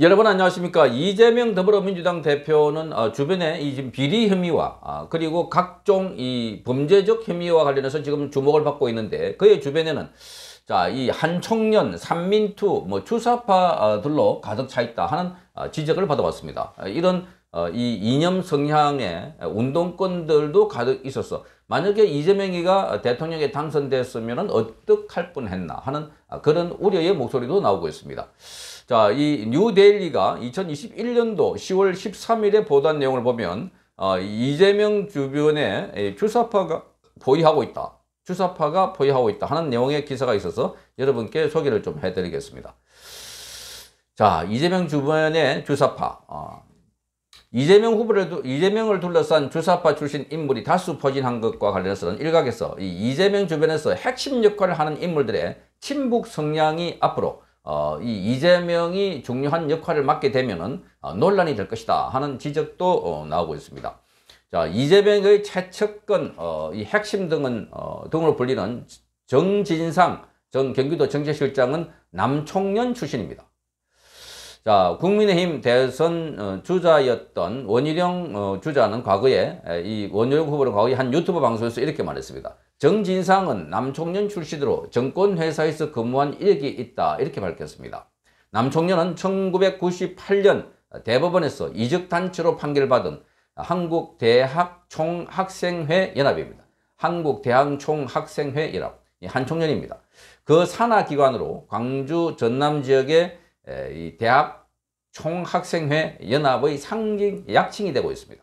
여러분 안녕하십니까 이재명 더불어민주당 대표는 어, 주변에 이 지금 비리 혐의와 아, 그리고 각종 이 범죄적 혐의와 관련해서 지금 주목을 받고 있는데 그의 주변에는 자 이 한청년 삼민투 뭐 추사파들로 가득 차 있다 하는 어, 지적을 받아왔습니다 아, 이런 어, 이 이념 성향의 운동권들도 가득 있었어 만약에 이재명이가 대통령에 당선됐으면 어떡할 뻔했나 하는 아, 그런 우려의 목소리도 나오고 있습니다 자, 이 뉴데일리가 2021년도 10월 13일에 보도한 내용을 보면 어, 이재명 주변에 주사파가 보유하고 있다. 주사파가 보유하고 있다 하는 내용의 기사가 있어서 여러분께 소개를 좀 해드리겠습니다. 자, 이재명 주변의 주사파. 어, 이재명 후보를, 이재명을 둘러싼 주사파 출신 인물이 다수 퍼진한 것과 관련해서는 일각에서 이 이재명 주변에서 핵심 역할을 하는 인물들의 친북 성향이 앞으로 어, 이 이재명이 중요한 역할을 맡게 되면은 어, 논란이 될 것이다 하는 지적도 어, 나오고 있습니다. 자, 이재명의 최측근, 어, 이 핵심 등은, 어, 등으로 불리는 정진상 전 경기도 정책실장은 남총련 출신입니다. 자, 국민의힘 대선 어, 주자였던 원희룡 어, 주자는 과거에, 이 원희룡 후보는 과거에 한 유튜브 방송에서 이렇게 말했습니다. 정진상은 남총련 출신으로 정권회사에서 근무한 이력이 있다 이렇게 밝혔습니다. 남총련은 1998년 대법원에서 이적단체로 판결받은 한국대학총학생회 연합입니다. 한국대학총학생회 연합 한총련입니다. 그 산하기관으로 광주 전남 지역의 대학 총학생회 연합의 상징 약칭이 되고 있습니다.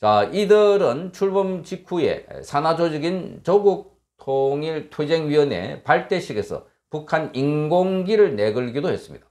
자, 이들은 출범 직후에 산하조직인 조국통일투쟁위원회 발대식에서 북한 인공기를 내걸기도 했습니다.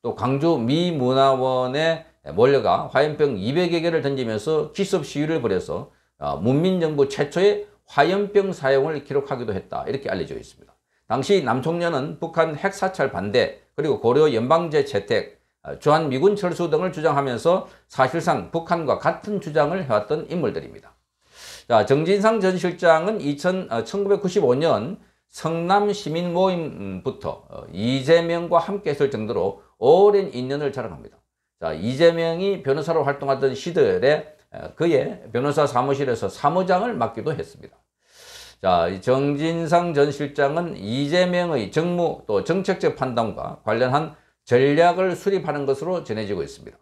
또 광주 미문화원에 몰려가 화염병 200여 개를 던지면서 기습 시위를 벌여서 어, 문민정부 최초의 화염병 사용을 기록하기도 했다 이렇게 알려져 있습니다. 당시 남총년은 북한 핵사찰 반대 그리고 고려 연방제 채택 아, 주한미군 철수 등을 주장하면서 사실상 북한과 같은 주장을 해왔던 인물들입니다. 자, 정진상 전 실장은 2000, 1995년 어, 성남 시민 모임부터 어, 이재명과 함께 했을 정도로 오랜 인연을 자랑합니다. 자, 이재명이 변호사로 활동하던 시절에 어, 그의 변호사 사무실에서 사무장을 맡기도 했습니다. 자, 정진상 전 실장은 이재명의 정무 또 정책적 판단과 관련한 전략을 수립하는 것으로 전해지고 있습니다.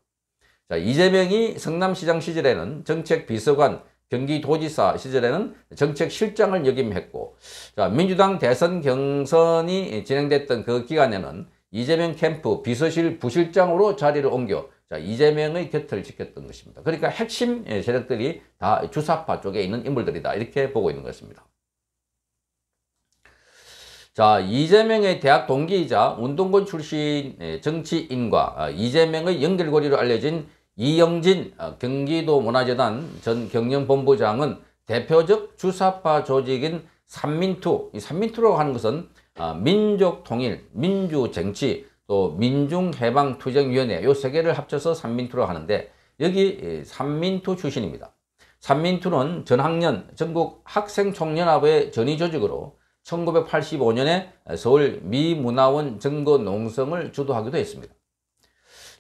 자, 이재명이 성남시장 시절에는 정책비서관, 경기도지사 시절에는 정책실장을 역임했고 자, 민주당 대선 경선이 진행됐던 그 기간에는 이재명 캠프 비서실 부실장으로 자리를 옮겨 자, 이재명의 곁을 지켰던 것입니다. 그러니까 핵심 세력들이 다 주사파 쪽에 있는 인물들이다 이렇게 보고 있는 것입니다. 자 이재명의 대학 동기이자 운동권 출신 예, 정치인과 아, 이재명의 연결고리로 알려진 이영진 아, 경기도 문화재단 전 경영본부장은 대표적 주사파 조직인 삼민투, 이 삼민투라고 하는 것은 아, 민족통일, 민주쟁취또 민중해방투쟁위원회 요 세 개를 합쳐서 삼민투라고 하는데 여기 예, 삼민투 출신입니다. 삼민투는 전학년 전국 학생총연합의 전위조직으로 1985년에 서울 미문화원 증거 농성을 주도하기도 했습니다.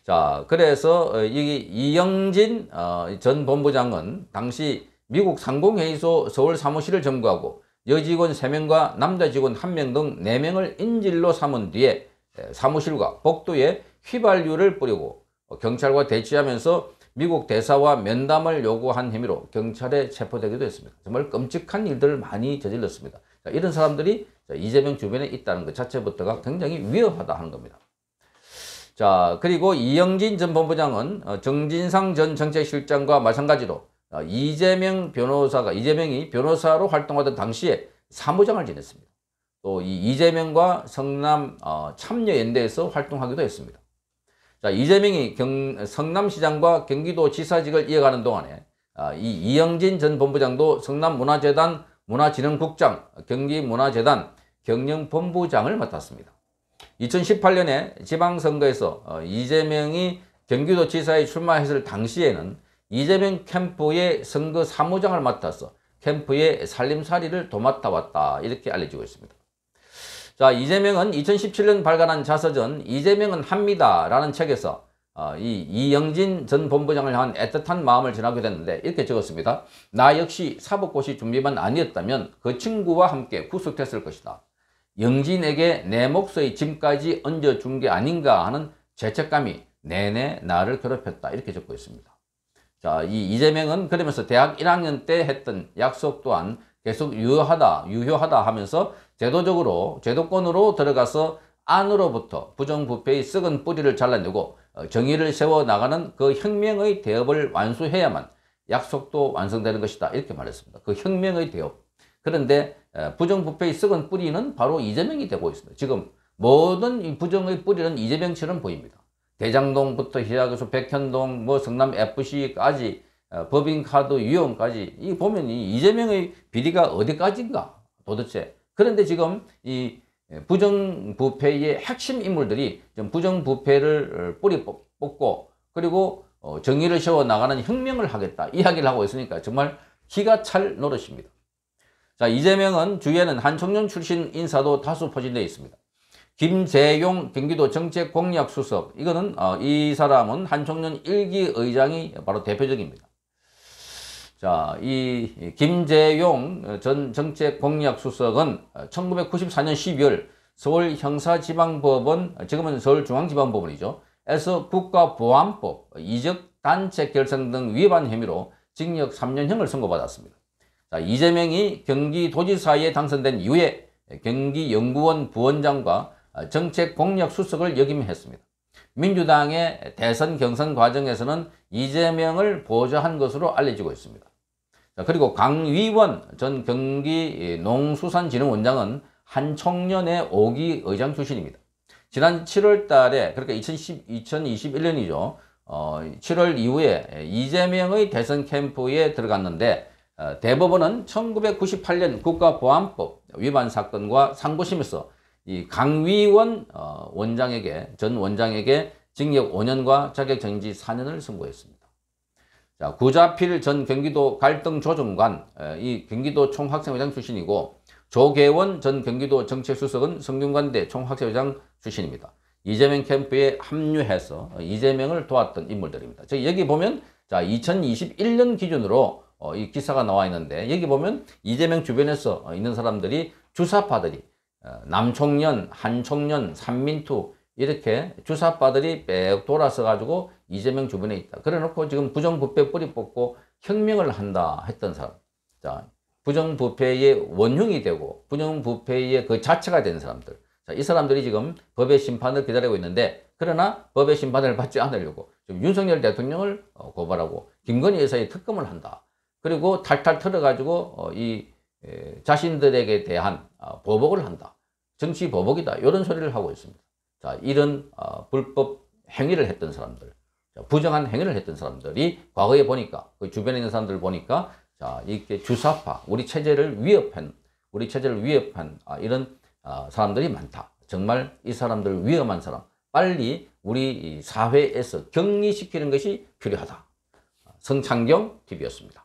자, 그래서 이 이영진 어, 전 본부장은 당시 미국 상공회의소 서울 사무실을 점거하고 여직원 3명과 남자 직원 1명 등 4명을 인질로 삼은 뒤에 사무실과 복도에 휘발유를 뿌리고 경찰과 대치하면서 미국 대사와 면담을 요구한 혐의로 경찰에 체포되기도 했습니다. 정말 끔찍한 일들을 많이 저질렀습니다. 이런 사람들이 이재명 주변에 있다는 것 자체부터가 굉장히 위험하다 하는 겁니다. 자 그리고 이영진 전 본부장은 어, 정진상 전 정책실장과 마찬가지로 어, 이재명 변호사가 이재명이 변호사로 활동하던 당시에 사무장을 지냈습니다. 또이 이재명과 성남 어, 참여연대에서 활동하기도 했습니다. 자 이재명이 경, 성남시장과 경기도지사직을 이어가는 동안에 아, 이 이영진 전 본부장도 성남문화재단 문화진흥국장, 경기문화재단, 경영본부장을 맡았습니다. 2018년에 지방선거에서 어, 이재명이 경기도지사에 출마했을 당시에는 이재명 캠프의 선거 사무장을 맡아서 캠프의 살림살이를 도맡아 왔다 이렇게 알려지고 있습니다. 자 이재명은 2017년 발간한 자서전 이재명은 합니다라는 책에서 어, 이 이영진 전 본부장을 향한 애틋한 마음을 전하게 됐는데 이렇게 적었습니다. 나 역시 사법고시 준비만 아니었다면 그 친구와 함께 구속됐을 것이다. 영진에게 내 몫의 짐까지 얹어준 게 아닌가 하는 죄책감이 내내 나를 괴롭혔다. 이렇게 적고 있습니다. 자, 이 이재명은 그러면서 대학 1학년 때 했던 약속 또한 계속 유효하다, 유효하다 하면서 제도적으로, 제도권으로 들어가서 안으로부터 부정부패의 썩은 뿌리를 잘라내고 어, 정의를 세워나가는 그 혁명의 대업을 완수해야만 약속도 완성되는 것이다 이렇게 말했습니다. 그 혁명의 대업. 그런데 어, 부정부패의 썩은 뿌리는 바로 이재명이 되고 있습니다. 지금 모든 부정의 뿌리는 이재명처럼 보입니다. 대장동부터 시작해서 백현동, 뭐 성남 FC까지 어, 법인카드 유형까지 이 보면 이 이재명의 비리가 어디까지인가 도대체 그런데 지금 이 예, 부정부패의 핵심 인물들이 부정부패를 어, 뿌리 뽑고 그리고 어, 정의를 세워나가는 혁명을 하겠다 이야기를 하고 있으니까 정말 기가 찰 노릇입니다. 자 이재명은 주위에는 한 청년 출신 인사도 다수 포진되어 있습니다. 김재용 경기도 정책공약수석 이거는 어, 이 사람은 한총련 일기 의장이 바로 대표적입니다. 자, 이 김재용 전 정책공약수석은 1994년 12월 서울 형사지방법원, 지금은 서울중앙지방법원이죠. 에서 국가보안법, 이적 단체 결성 등 위반 혐의로 징역 3년형을 선고받았습니다. 자, 이재명이 경기도지사에 당선된 이후에 경기연구원 부원장과 정책공약수석을 역임했습니다. 민주당의 대선 경선 과정에서는 이재명을 보좌한 것으로 알려지고 있습니다. 그리고 강위원 전 경기 농수산진흥원장은 한 청년의 오기 의장 출신입니다. 지난 7월 달에 그러니까 2010, 2021년이죠. 어, 7월 이후에 이재명의 대선 캠프에 들어갔는데 어, 대법원은 1998년 국가보안법 위반 사건과 상고심에서 이 강위원 어, 원장에게 전 원장에게 징역 5년과 자격정지 4년을 선고했습니다. 자, 구자필 전 경기도 갈등조정관, 이 경기도 총학생회장 출신이고, 조계원 전 경기도 정책수석은 성균관대 총학생회장 출신입니다. 이재명 캠프에 합류해서 어, 이재명을 도왔던 인물들입니다. 즉, 여기 보면, 자, 2021년 기준으로 어, 이 기사가 나와 있는데, 여기 보면 이재명 주변에서 어, 있는 사람들이 주사파들이, 어, 남총년한총년 삼민투, 이렇게 주사파들이빽 돌아서 가지고 이재명 주변에 있다. 그래 놓고 지금 부정부패 뿌리 뽑고 혁명을 한다 했던 사람. 자, 부정부패의 원흉이 되고 부정부패의 그 자체가 된 사람들. 자, 이 사람들이 지금 법의 심판을 기다리고 있는데 그러나 법의 심판을 받지 않으려고 지금 윤석열 대통령을 어, 고발하고 김건희 여사의 특검을 한다. 그리고 탈탈 털어가지고 어, 이 자신들에게 대한 어, 보복을 한다. 정치 보복이다. 이런 소리를 하고 있습니다. 자, 이런 어, 불법 행위를 했던 사람들, 자, 부정한 행위를 했던 사람들이 과거에 보니까 그 주변에 있는 사람들 보니까 자, 이렇게 주사파, 우리 체제를 위협한, 우리 체제를 위협한 아, 이런 아, 사람들이 많다. 정말 이 사람들 위험한 사람, 빨리 우리 사회에서 격리시키는 것이 필요하다. 아, 성창경 TV였습니다.